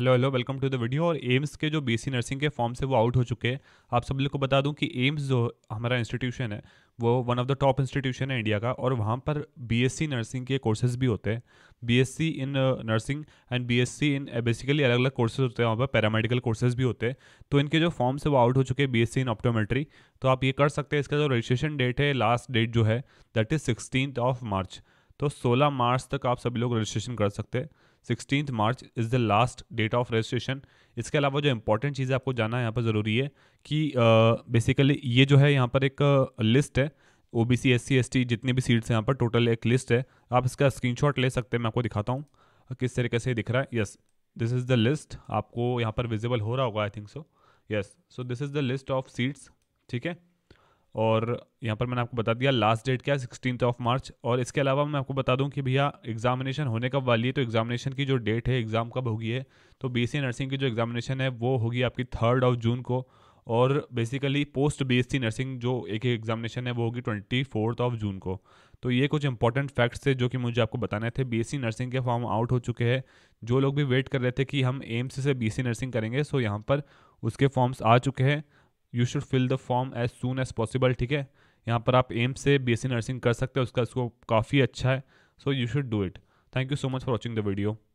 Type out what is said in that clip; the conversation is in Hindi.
hello hello welcome to the video और एम्स के जो बीसी नर्सिंग के फॉर्म से वो आउट हो चुके हैं आप सब लोग को बता दूं कि एम्स जो हमारा इंस्टीट्यूशन है वो one of the top institution है इंडिया का और वहाँ पर बीएससी नर्सिंग के कोर्सेज भी होते हैं BSc in nursing and BSc in basically अलग अलग कोर्सेज होते हैं वहाँ पर पैरामेडिकल कोर्सेज भी होते हैं तो इनके जो फॉर्म से वो आउट हो चुके हैं सी इन ऑप्टोमेट्री तो आप ये कर सकते हैं इसका जो रजिस्ट्रेशन डेट है लास्ट डेट जो है that is sixteen of March तो सोलह मार्च तक आप सभी लोग रजिस्ट्रेशन कर सकते हैं sixteen March is the last date of registration इसके अलावा जो इंपॉर्टेंट चीज़ आपको जाना है यहाँ पर ज़रूरी है कि बेसिकली uh, ये जो है यहाँ पर एक लिस्ट uh, है O B C S C S T जितनी भी सीट्स हैं यहाँ पर टोटल एक लिस्ट है आप इसका स्क्रीनशॉट ले सकते हैं मैं आपको दिखाता हूँ किस तरीके से दिख रहा है yes this is the list आपको यहाँ पर विजिबल हो रहा होगा I think so yes so this is the list of seats ठीक है और यहाँ पर मैंने आपको बता दिया लास्ट डेट क्या है सिक्सटीन ऑफ मार्च और इसके अलावा मैं आपको बता दूँ कि भैया एग्जामिनेशन होने कब वाली है तो एग्जामिनेशन की जो डेट है एग्ज़ाम कब होगी है तो बी नर्सिंग e की जो एग्जामिनेशन है वो होगी आपकी थर्ड ऑफ जून को और बेसिकली पोस्ट बी नर्सिंग जो एक एग्जामिनेशन है वो होगी ट्वेंटी फोर्थ ऑफ जून को तो ये कुछ इंपॉर्टेंट फैक्ट्स थे जो कि मुझे आपको बताने थे सी नर्सिंग e के फॉर्म आउट हो चुके हैं जो लोग भी वेट कर रहे थे कि हम एम्स e से सी नर्सिंग करेंगे सो यहाँ पर उसके फॉर्म्स आ चुके हैं you should fill the form as soon as possible ठीक है यहाँ पर आप एम्स से सी नर्सिंग कर सकते हैं उसका स्कोप काफ़ी अच्छा है so you should do it thank you so much for watching the video